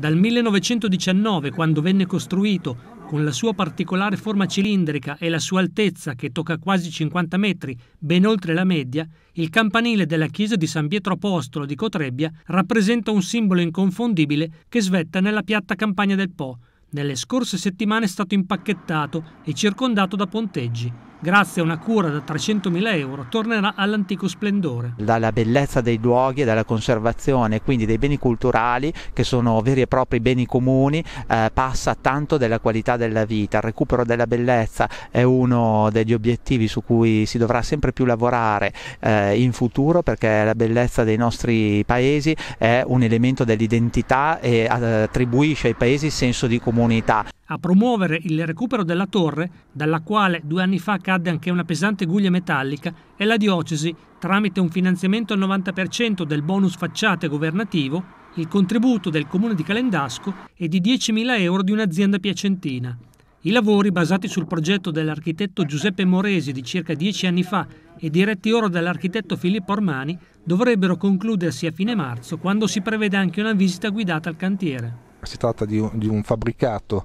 Dal 1919, quando venne costruito, con la sua particolare forma cilindrica e la sua altezza che tocca quasi 50 metri, ben oltre la media, il campanile della chiesa di San Pietro Apostolo di Cotrebbia rappresenta un simbolo inconfondibile che svetta nella piatta campagna del Po. Nelle scorse settimane è stato impacchettato e circondato da ponteggi grazie a una cura da 300.000 euro, tornerà all'antico splendore. Dalla bellezza dei luoghi e dalla conservazione, quindi dei beni culturali, che sono veri e propri beni comuni, eh, passa tanto della qualità della vita. Il recupero della bellezza è uno degli obiettivi su cui si dovrà sempre più lavorare eh, in futuro, perché la bellezza dei nostri paesi è un elemento dell'identità e eh, attribuisce ai paesi il senso di comunità a promuovere il recupero della torre, dalla quale due anni fa cadde anche una pesante guglia metallica, è la diocesi, tramite un finanziamento al 90% del bonus facciate governativo, il contributo del comune di Calendasco e di 10.000 euro di un'azienda piacentina. I lavori, basati sul progetto dell'architetto Giuseppe Moresi di circa dieci anni fa e diretti ora dall'architetto Filippo Armani, dovrebbero concludersi a fine marzo, quando si prevede anche una visita guidata al cantiere si tratta di un, di un fabbricato,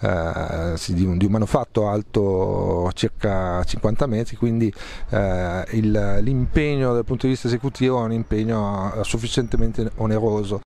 eh, di, un, di, un, manufatto alto circa 50 metri, quindi eh, il, l'impegno dal punto di vista esecutivo è un impegno sufficientemente oneroso.